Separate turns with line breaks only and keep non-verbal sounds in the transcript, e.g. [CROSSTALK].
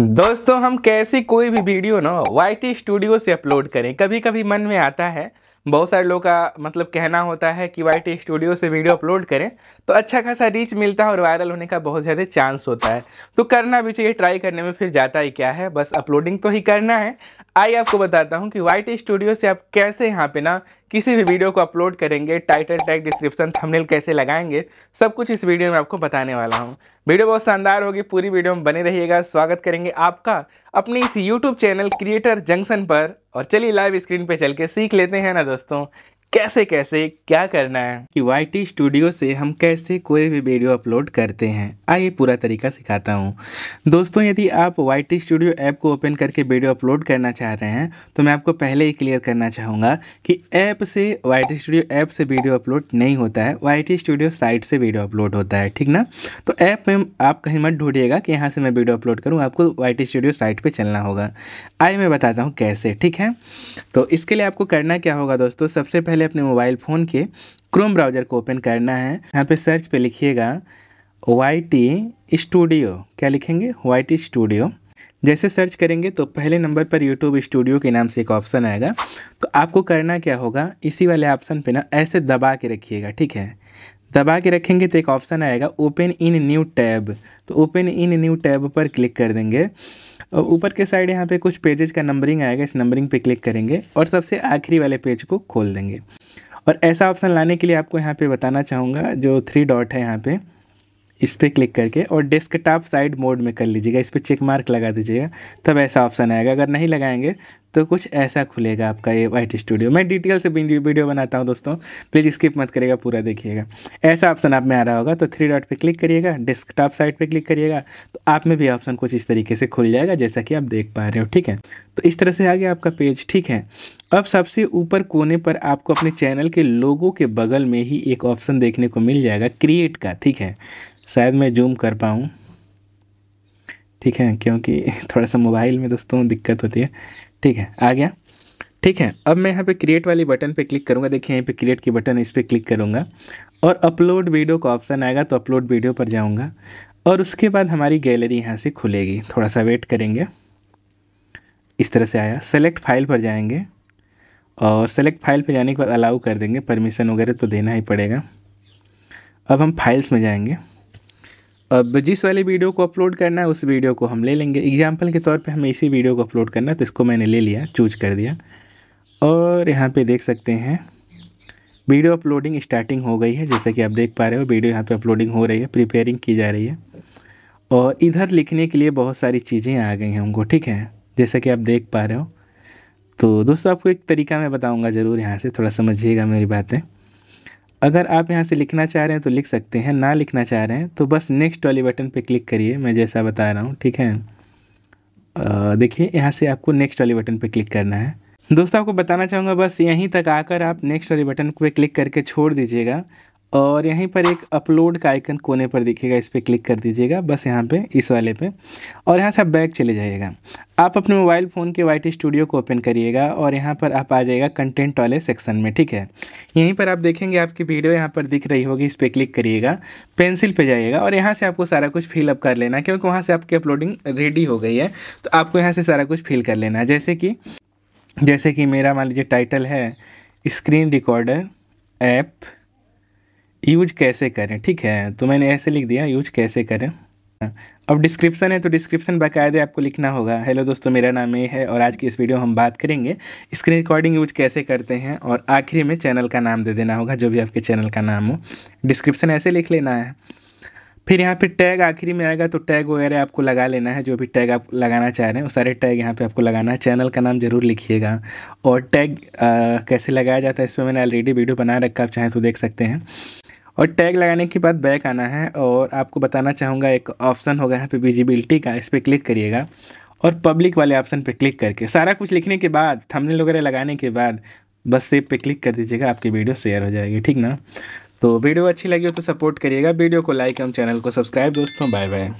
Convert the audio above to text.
दोस्तों हम कैसी कोई भी वीडियो ना वाई स्टूडियो से अपलोड करें कभी कभी मन में आता है बहुत सारे लोगों का मतलब कहना होता है कि वाई स्टूडियो से वीडियो अपलोड करें तो अच्छा खासा रीच मिलता है और वायरल होने का बहुत ज़्यादा चांस होता है तो करना भी चाहिए ट्राई करने में फिर जाता ही क्या है बस अपलोडिंग तो ही करना है आइए आपको बताता हूँ कि वाइट स्टूडियो से आप कैसे यहाँ पे ना किसी भी वीडियो को अपलोड करेंगे टाइटल टैग डिस्क्रिप्शन थंबनेल कैसे लगाएंगे सब कुछ इस वीडियो में आपको बताने वाला हूँ वीडियो बहुत शानदार होगी पूरी वीडियो में बने रहिएगा स्वागत करेंगे आपका अपने इस यूट्यूब चैनल क्रिएटर जंक्शन पर और चलिए लाइव स्क्रीन पर चल के सीख लेते हैं ना दोस्तों कैसे कैसे क्या करना है कि वाई टी स्टूडियो से हम कैसे कोई भी वीडियो अपलोड करते हैं आइए पूरा तरीका सिखाता हूँ दोस्तों यदि आप वाई टी स्टूडियो ऐप को ओपन करके वीडियो अपलोड करना चाह रहे हैं तो मैं आपको पहले ही क्लियर करना चाहूँगा कि ऐप से वाई टी स्टूडियो ऐप से वीडियो अपलोड नहीं होता है वाई टी स्टूडियो साइट से वीडियो अपलोड होता है ठीक ना तो ऐप में आप कहीं मत ढूंढिएगा कि यहाँ से मैं वीडियो अपलोड करूँ आपको वाई टी स्टूडियो साइट पर चलना होगा आइए मैं बताता हूँ कैसे ठीक है तो इसके लिए आपको करना क्या होगा दोस्तों सबसे पहले पहले अपने मोबाइल फ़ोन के क्रोम ब्राउज़र को ओपन करना है यहाँ पे सर्च पे लिखिएगा वाई टी स्टूडियो क्या लिखेंगे वाई टी स्टूडियो जैसे सर्च करेंगे तो पहले नंबर पर यूट्यूब स्टूडियो के नाम से एक ऑप्शन आएगा तो आपको करना क्या होगा इसी वाले ऑप्शन पे ना ऐसे दबा के रखिएगा ठीक है दबा के रखेंगे तो एक ऑप्शन आएगा ओपन इन न्यू टैब तो ओपन इन न्यू टैब पर क्लिक कर देंगे और ऊपर के साइड यहाँ पे कुछ पेजेज का नंबरिंग आएगा इस नंबरिंग पे क्लिक करेंगे और सबसे आखिरी वाले पेज को खोल देंगे और ऐसा ऑप्शन लाने के लिए आपको यहाँ पे बताना चाहूँगा जो थ्री डॉट है यहाँ पर इस पर क्लिक करके और डेस्कटॉप साइड मोड में कर लीजिएगा इस पर चेक मार्क लगा दीजिएगा तब ऐसा ऑप्शन आएगा अगर नहीं लगाएंगे तो कुछ ऐसा खुलेगा आपका ये वाइट स्टूडियो मैं डिटेल से वीडियो बनाता हूँ दोस्तों प्लीज़ स्किप मत करिएगा पूरा देखिएगा ऐसा ऑप्शन आप में आ रहा होगा तो थ्री डॉट पर क्लिक करिएगा डेस्कटॉप साइड पर क्लिक करिएगा तो आप में भी ऑप्शन कुछ इस तरीके से खुल जाएगा जैसा कि आप देख पा रहे हो ठीक है तो इस तरह से आ गया आपका पेज ठीक है अब सबसे ऊपर कोने पर आपको अपने चैनल के लोगों के बगल में ही एक ऑप्शन देखने को मिल जाएगा क्रिएट का ठीक है शायद मैं जूम कर पाऊँ ठीक है क्योंकि [LAUGHS] थोड़ा सा मोबाइल में दोस्तों दिक्कत होती है ठीक है आ गया ठीक है अब मैं यहाँ पे क्रिएट वाली बटन पे क्लिक करूँगा देखिए यहीं पे क्रिएट की बटन है इस पर क्लिक करूँगा और अपलोड वीडियो का ऑप्शन आएगा तो अपलोड वीडियो पर जाऊँगा और उसके बाद हमारी गैलरी यहाँ से खुलेगी थोड़ा सा वेट करेंगे इस तरह से आया सेलेक्ट फाइल पर जाएंगे और सेलेक्ट फाइल पर जाने के बाद अलाउ कर देंगे परमिशन वगैरह तो देना ही पड़ेगा अब हम फाइल्स में जाएंगे अब जिस वाले वीडियो को अपलोड करना है उस वीडियो को हम ले लेंगे एग्जाम्पल के तौर पे हमें इसी वीडियो को अपलोड करना है तो इसको मैंने ले लिया चूज कर दिया और यहाँ पे देख सकते हैं वीडियो अपलोडिंग स्टार्टिंग हो गई है जैसा कि आप देख पा रहे हो वीडियो यहाँ पे अपलोडिंग हो रही है प्रिपेयरिंग की जा रही है और इधर लिखने के लिए बहुत सारी चीज़ें आ गई हैं उनको ठीक है जैसा कि आप देख पा रहे हो तो दोस्तों आपको एक तरीका मैं बताऊँगा ज़रूर यहाँ से थोड़ा समझिएगा मेरी बातें अगर आप यहाँ से लिखना चाह रहे हैं तो लिख सकते हैं ना लिखना चाह रहे हैं तो बस नेक्स्ट वाले बटन पे क्लिक करिए मैं जैसा बता रहा हूँ ठीक है देखिए यहाँ से आपको नेक्स्ट वाले बटन पे क्लिक करना है दोस्तों आपको बताना चाहूँगा बस यहीं तक आकर आप नेक्स्ट वाले बटन पे क्लिक करके छोड़ दीजिएगा और यहीं पर एक अपलोड का आइकन कोने पर दिखेगा इस पर क्लिक कर दीजिएगा बस यहाँ पे इस वाले पे और यहाँ से आप बैक चले जाइएगा आप अपने मोबाइल फ़ोन के वाई स्टूडियो को ओपन करिएगा और यहाँ पर आप आ जाएगा कंटेंट वाले सेक्शन में ठीक है यहीं पर आप देखेंगे आपकी वीडियो यहाँ पर दिख रही होगी इस पर क्लिक करिएगा पेंसिल पे जाइएगा और यहाँ से आपको सारा कुछ फिलअप कर लेना क्योंकि वहाँ से आपकी अपलोडिंग रेडी हो गई है तो आपको यहाँ से सारा कुछ फिल कर लेना है जैसे कि जैसे कि मेरा मान लीजिए टाइटल है स्क्रीन रिकॉर्डर ऐप यूज कैसे करें ठीक है तो मैंने ऐसे लिख दिया यूज कैसे करें अब डिस्क्रिप्शन है तो डिस्क्रिप्शन बाकायदे आपको लिखना होगा हेलो दोस्तों मेरा नाम ए है और आज की इस वीडियो हम बात करेंगे स्क्रीन रिकॉर्डिंग यूज कैसे करते हैं और आखिरी में चैनल का नाम दे देना होगा जो भी आपके चैनल का नाम हो डिस्क्रिप्शन ऐसे लिख लेना है फिर यहाँ पे टैग आखिरी में आएगा तो टैग वगैरह आपको लगा लेना है जो भी टैग आप लगाना चाह रहे हैं वो सारे टैग यहाँ पे आपको लगाना है चैनल का नाम ज़रूर लिखिएगा और टैग कैसे लगाया जाता है इस पर मैंने ऑलरेडी वीडियो बना रखा आप चाहें तो देख सकते हैं और टैग लगाने के बाद बैक आना है और आपको बताना चाहूँगा एक ऑप्शन होगा यहाँ पे विजिबिलिटी का इस पर क्लिक करिएगा और पब्लिक वाले ऑप्शन पे क्लिक करके सारा कुछ लिखने के बाद थंबनेल वगैरह लगाने के बाद बस सेव पे क्लिक कर दीजिएगा आपकी वीडियो शेयर हो जाएगी ठीक ना तो वीडियो अच्छी लगी हो तो सपोर्ट करिएगा वीडियो को लाइक एवं चैनल को सब्सक्राइब दोस्तों बाय बाय